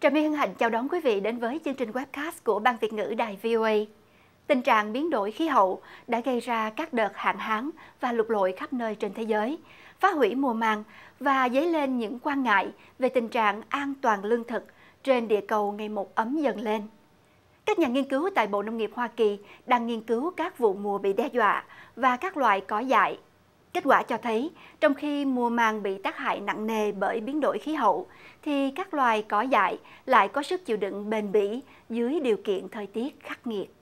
Trà My hân hạnh chào đón quý vị đến với chương trình webcast của Ban Việt ngữ Đài VOA. Tình trạng biến đổi khí hậu đã gây ra các đợt hạn hán và lụt lội khắp nơi trên thế giới, phá hủy mùa màng và dấy lên những quan ngại về tình trạng an toàn lương thực trên địa cầu ngày một ấm dần lên. Các nhà nghiên cứu tại Bộ Nông nghiệp Hoa Kỳ đang nghiên cứu các vụ mùa bị đe dọa và các loại cỏ dại Kết quả cho thấy, trong khi mùa màng bị tác hại nặng nề bởi biến đổi khí hậu, thì các loài cỏ dại lại có sức chịu đựng bền bỉ dưới điều kiện thời tiết khắc nghiệt.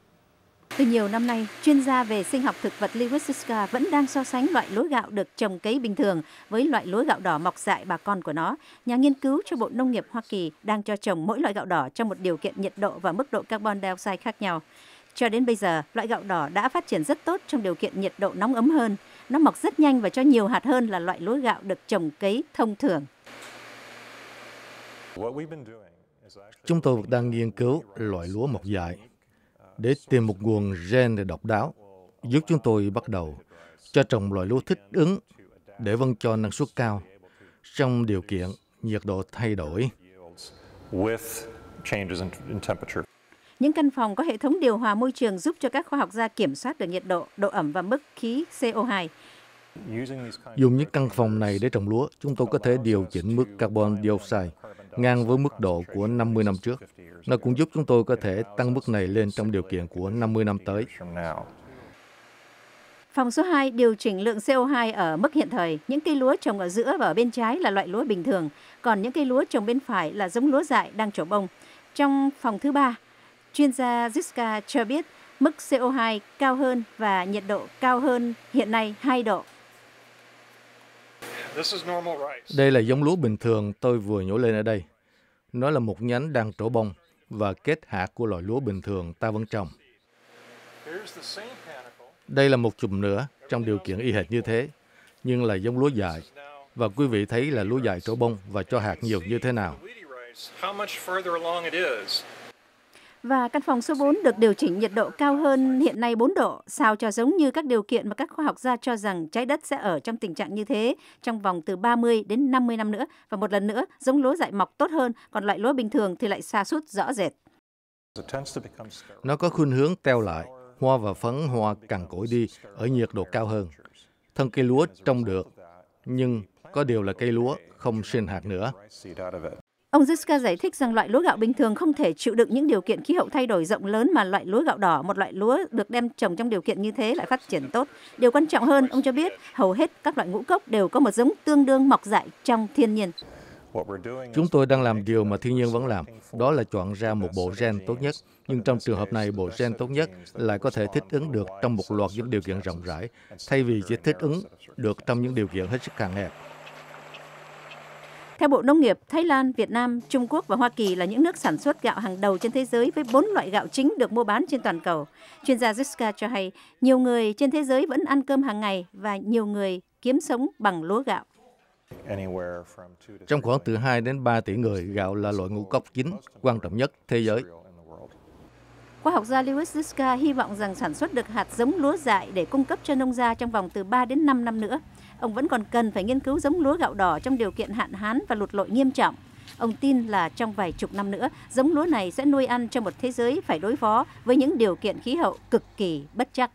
Từ nhiều năm nay, chuyên gia về sinh học thực vật Lewisiska vẫn đang so sánh loại lúa gạo được trồng cấy bình thường với loại lúa gạo đỏ mọc dại bà con của nó. Nhà nghiên cứu cho Bộ Nông nghiệp Hoa Kỳ đang cho trồng mỗi loại gạo đỏ trong một điều kiện nhiệt độ và mức độ carbon dioxide khác nhau. Cho đến bây giờ, loại gạo đỏ đã phát triển rất tốt trong điều kiện nhiệt độ nóng ấm hơn. Nó mọc rất nhanh và cho nhiều hạt hơn là loại lúa gạo được trồng cấy thông thường. Chúng tôi đang nghiên cứu loại lúa mọc dại để tìm một nguồn gen độc đáo giúp chúng tôi bắt đầu cho trồng loại lúa thích ứng để vâng cho năng suất cao trong điều kiện nhiệt độ thay đổi. With changes in, temperature. Những căn phòng có hệ thống điều hòa môi trường giúp cho các khoa học gia kiểm soát được nhiệt độ, độ ẩm và mức khí CO2. Dùng những căn phòng này để trồng lúa, chúng tôi có thể điều chỉnh mức carbon dioxide ngang với mức độ của 50 năm trước. Nó cũng giúp chúng tôi có thể tăng mức này lên trong điều kiện của 50 năm tới. Phòng số 2 điều chỉnh lượng CO2 ở mức hiện thời. Những cây lúa trồng ở giữa và ở bên trái là loại lúa bình thường, còn những cây lúa trồng bên phải là giống lúa dại đang trổ bông. Trong phòng thứ ba, Chuyên gia Ziska cho biết mức CO2 cao hơn và nhiệt độ cao hơn hiện nay 2 độ. Đây là giống lúa bình thường tôi vừa nhổ lên ở đây. Nó là một nhánh đang trổ bông và kết hạt của loại lúa bình thường ta vẫn trồng. Đây là một chùm nữa trong điều kiện y hệt như thế, nhưng là giống lúa dài Và quý vị thấy là lúa dài trổ bông và cho hạt nhiều như thế nào. Và căn phòng số 4 được điều chỉnh nhiệt độ cao hơn hiện nay 4 độ, sao cho giống như các điều kiện mà các khoa học gia cho rằng trái đất sẽ ở trong tình trạng như thế trong vòng từ 30 đến 50 năm nữa. Và một lần nữa, giống lúa dại mọc tốt hơn, còn loại lúa bình thường thì lại xa sút rõ rệt. Nó có khuynh hướng teo lại, hoa và phấn hoa càng cỗi đi ở nhiệt độ cao hơn. Thân cây lúa trông được, nhưng có điều là cây lúa không sinh hạt nữa. Ông Ziska giải thích rằng loại lúa gạo bình thường không thể chịu đựng những điều kiện khí hậu thay đổi rộng lớn mà loại lúa gạo đỏ, một loại lúa được đem trồng trong điều kiện như thế lại phát triển tốt. Điều quan trọng hơn, ông cho biết hầu hết các loại ngũ cốc đều có một giống tương đương mọc dại trong thiên nhiên. Chúng tôi đang làm điều mà thiên nhiên vẫn làm, đó là chọn ra một bộ gen tốt nhất. Nhưng trong trường hợp này, bộ gen tốt nhất lại có thể thích ứng được trong một loạt những điều kiện rộng rãi, thay vì chỉ thích ứng được trong những điều kiện hết sức hạn hẹp. Theo Bộ Nông nghiệp, Thái Lan, Việt Nam, Trung Quốc và Hoa Kỳ là những nước sản xuất gạo hàng đầu trên thế giới với bốn loại gạo chính được mua bán trên toàn cầu. Chuyên gia Ziska cho hay, nhiều người trên thế giới vẫn ăn cơm hàng ngày và nhiều người kiếm sống bằng lúa gạo. Trong khoảng từ 2 đến 3 tỷ người, gạo là loại ngũ cốc chính quan trọng nhất thế giới. Khoa học gia Lewis Ziska hy vọng rằng sản xuất được hạt giống lúa dại để cung cấp cho nông gia trong vòng từ 3 đến 5 năm nữa. Ông vẫn còn cần phải nghiên cứu giống lúa gạo đỏ trong điều kiện hạn hán và lụt lội nghiêm trọng. Ông tin là trong vài chục năm nữa, giống lúa này sẽ nuôi ăn cho một thế giới phải đối phó với những điều kiện khí hậu cực kỳ bất chắc.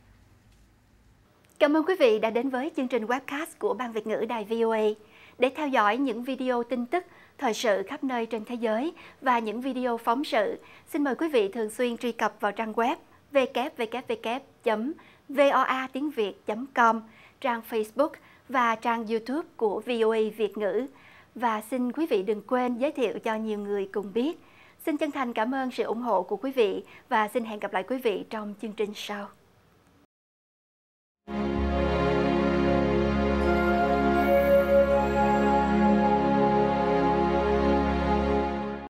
Cảm ơn quý vị đã đến với chương trình webcast của Ban Việt ngữ Đài VOA để theo dõi những video tin tức, thời sự khắp nơi trên thế giới và những video phóng sự. Xin mời quý vị thường xuyên truy cập vào trang web www.voatiếngviệt.com, trang Facebook và trang YouTube của VOA Việt ngữ. Và xin quý vị đừng quên giới thiệu cho nhiều người cùng biết. Xin chân thành cảm ơn sự ủng hộ của quý vị và xin hẹn gặp lại quý vị trong chương trình sau.